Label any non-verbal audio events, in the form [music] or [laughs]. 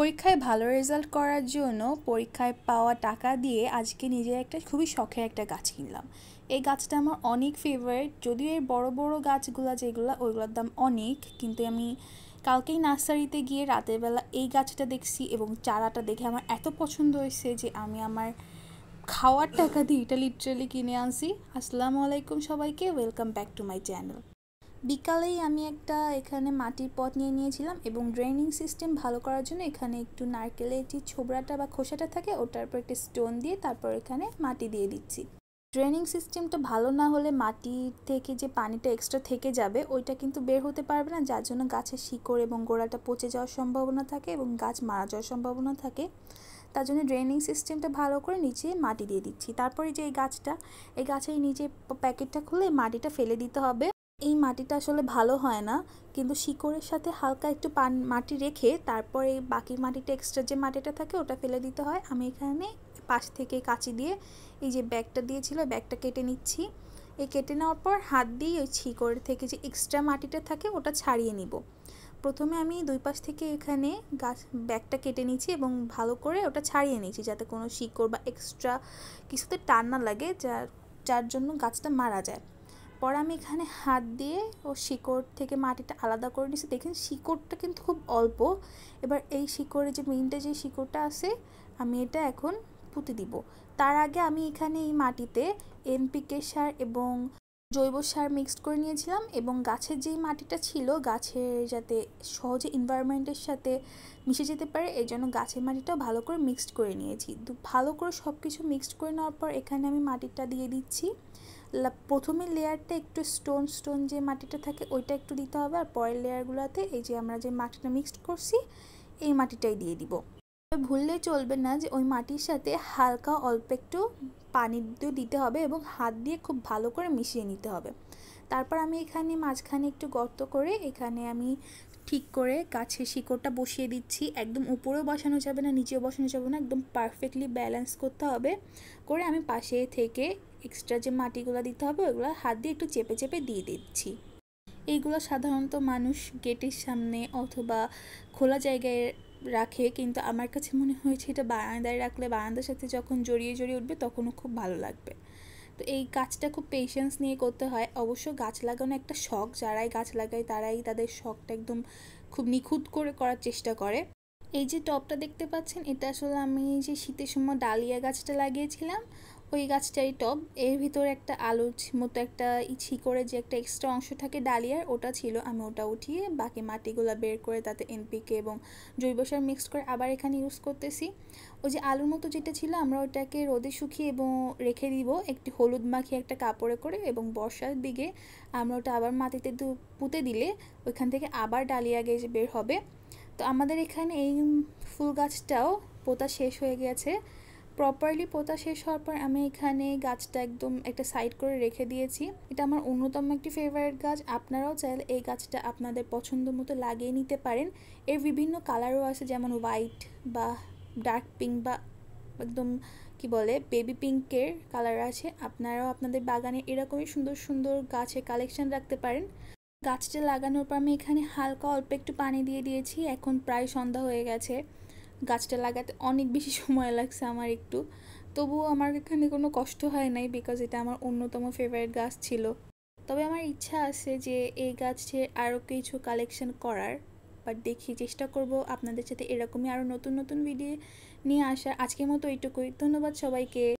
পরীক্ষায় ভালো রেজাল্ট করার জন্য পরীক্ষায় পাওয়া টাকা দিয়ে আজকে নিজের একটা খুবই শখের একটা গাছ কিনলাম এই গাছটা আমার অনেক ফেভারিট যদিও এর বড় বড় গাছগুলো যেগুলো ওইগুলোর দাম অনেক কিন্তু আমি কালকেই নার্সারিতে গিয়ে রাতের বেলা এই গাছটা দেখছি এবং চারাটা দেখে আমার এত পছন্দ হয়েছে যে আমি আমার খাওয়ার টাকা দিয়ে এটা লিটারেলি কিনে আনছি আসসালামু আলাইকুম সবাইকে welcome back to my channel বিকালেই আমি একটা এখানে মাটির পথ নিয়ে নিয়েছিলাম এবং ড্রেনিং সিস্টেম ভালো করার জন্য এখানে একটু নারকেলের যে ছোবড়াটা বা খোসাটা থাকে ওটার উপর একটা স্টোন দিয়ে তারপর এখানে মাটি দিয়ে দিচ্ছি ড্রেনিং সিস্টেমটা ভালো না হলে মাটি থেকে যে পানিটা এক্সট্রা থেকে যাবে ওইটা কিন্তু বের হতে পারবে না যার জন্য গাছের শিকড় এবং গোড়াটা পচে যাওয়ার সম্ভাবনা থাকে এবং গাছ মারা যাওয়ার সম্ভাবনা থাকে তার জন্য ড্রেনিং সিস্টেমটা ভালো করে নিচে মাটি দিয়ে দিচ্ছি তারপরে যে এই গাছটা এই গাছের নিচে প্যাকেটটা খুলে মাটিটা ফেলে দিতে হবে এই মাটিটা আসলে ভালো হয় না কিন্তু শিকড়ের সাথে হালকা একটু পান মাটি রেখে তারপরে বাকি মাটিটা এক্সট্রা যে মাটিটা থাকে ওটা ফেলে দিতে হয় আমি এখানে পাশ থেকে কাঁচি দিয়ে এই যে ব্যাগটা দিয়েছিল ব্যাগটা কেটে নিচ্ছি এই কেটে নেওয়ার পর হাত দিয়ে ওই শিকড় থেকে যে এক্সট্রা মাটিটা থাকে ওটা ছাড়িয়ে নিব প্রথমে আমি দুই পাশ থেকে এখানে গাছ ব্যাগটা কেটে নিয়েছি এবং ভালো করে ওটা ছাড়িয়ে নিয়েছি যাতে কোনো শিকড় বা এক্সট্রা কিছুতে টান না লাগে যার যার জন্য গাছটা মারা যায় তারপর আমি এখানে হাত দিয়ে ও শিকড় থেকে মাটিটা আলাদা করে নিয়েছি দেখেন শিকড়টা কিন্তু খুব অল্প এবার এই শিকড়ে যে মেইনটা যে শিকড়টা আছে আমি এটা এখন পুঁতে দিব তার আগে আমি এখানে এই মাটিতে এনপিকে সার এবং জৈব সার মিক্সড করে নিয়েছিলাম এবং গাছের যেই মাটিটা ছিল গাছের যাতে সহজে এনভায়রনমেন্টের সাথে মিশে যেতে পারে এই জন্য গাছের মাটিটাও ভালো করে মিক্সড করে নিয়েছি ভালো করে সব কিছু মিক্সড করে নেওয়ার পর এখানে আমি মাটিটা দিয়ে দিচ্ছি প্রথমে লেয়ারটা একটু স্টোন স্টোন যে মাটিটা থাকে ওইটা একটু দিতে হবে আর পরের লেয়ারগুলোতে এই যে আমরা যে মাটিটা মিক্সড করছি এই মাটিটাই দিয়ে দিব ভুললে চলবে না যে ওই মাটির সাথে হালকা অল্প একটু পানি দিতে হবে এবং হাত দিয়ে খুব ভালো করে মিশিয়ে নিতে হবে তারপর আমি এখানে মাঝখানে একটু গর্ত করে এখানে আমি ঠিক করে গাছের শিকড়টা বসিয়ে দিচ্ছি একদম উপরেও বসানো যাবে না নিচেও বসানো যাবে না একদম পারফেক্টলি ব্যালেন্স করতে হবে করে আমি পাশে থেকে এক্সট্রা যে মাটিগুলো দিতে হবে ওগুলো হাত দিয়ে একটু চেপে চেপে দিয়ে দিচ্ছি এইগুলো সাধারণত মানুষ গেটের সামনে অথবা খোলা জায়গায় রাখে কিন্তু আমার কাছে মনে হয়েছে এটা বারান্দায় রাখলে বারান্দার সাথে যখন জড়িয়ে জড়িয়ে উঠবে তখনও খুব ভালো লাগবে তো এই কাজটা খুব পেশেন্স নিয়ে করতে হয় অবশ্য গাছ লাগানো একটা শখ যারাই গাছ লাগায় তারাই তাদের শখটা একদম খুব নিখুঁত করে করার চেষ্টা করে এই যে টপটা দেখতে পাচ্ছেন এটা আসলে আমি যে শীতের সময় ডালিয়া গাছটা লাগিয়েছিলাম ওই গাছটারই টব এর ভিতরে একটা আলুর মতো একটা ইছি করে যে একটা এক্সট্রা অংশ থাকে ডালিয়ার ওটা ছিল আমি ওটা উঠিয়ে বাকি মাটিগুলো বের করে তাতে এনপিকে এবং জৈব সার মিক্স করে আবার এখানে ইউজ করতেছি ওই যে আলুর মতো যেটা ছিল আমরা ওটাকে রোদে শুকিয়ে এবং রেখে দিব একটি হলুদ মাখিয়ে একটা কাপড়ে করে এবং বর্ষার দিকে আমরা ওটা আবার মাটিতে পুঁতে দিলে ওইখান থেকে আবার ডালিয়া গেজ বের হবে তো আমাদের এখানে এই ফুল গাছটাও পোতা শেষ হয়ে গেছে প্রপারলি পোতা শেষ হওয়ার পর আমি এখানে গাছটা একদম একটা সাইড করে রেখে দিয়েছি এটা আমার অন্যতম একটি ফেভারিট গাছ আপনারাও চাইলে এই গাছটা আপনাদের পছন্দ মতো লাগিয়ে নিতে পারেন এর বিভিন্ন কালারও আছে যেমন হোয়াইট বা ডার্ক পিঙ্ক বা একদম কি বলে বেবি পিঙ্কের কালার আছে আপনারাও আপনাদের বাগানে এরকমই সুন্দর সুন্দর গাছের কালেকশন রাখতে পারেন গাছটা লাগানোর পর আমি এখানে হালকা অল্প একটু পানি দিয়ে দিয়েছি এখন প্রায় সন্ধ্যা হয়ে গেছে গাছটা লাগাতে অনেক বেশি [laughs] সময় লাগছে আমার একটু তবুও আমার এখানে কোনো কষ্ট হয় নাই বিকজ এটা আমার অন্যতম ফেভারিট গাছ ছিল তবে আমার ইচ্ছা আছে যে এই গাছে আরও কিছু কালেকশন করার বাট দেখি চেষ্টা করব আপনাদের সাথে এরকমই আরও নতুন নতুন ভিডিও নিয়ে আসার আজকের মতো এইটুকুই ধন্যবাদ সবাইকে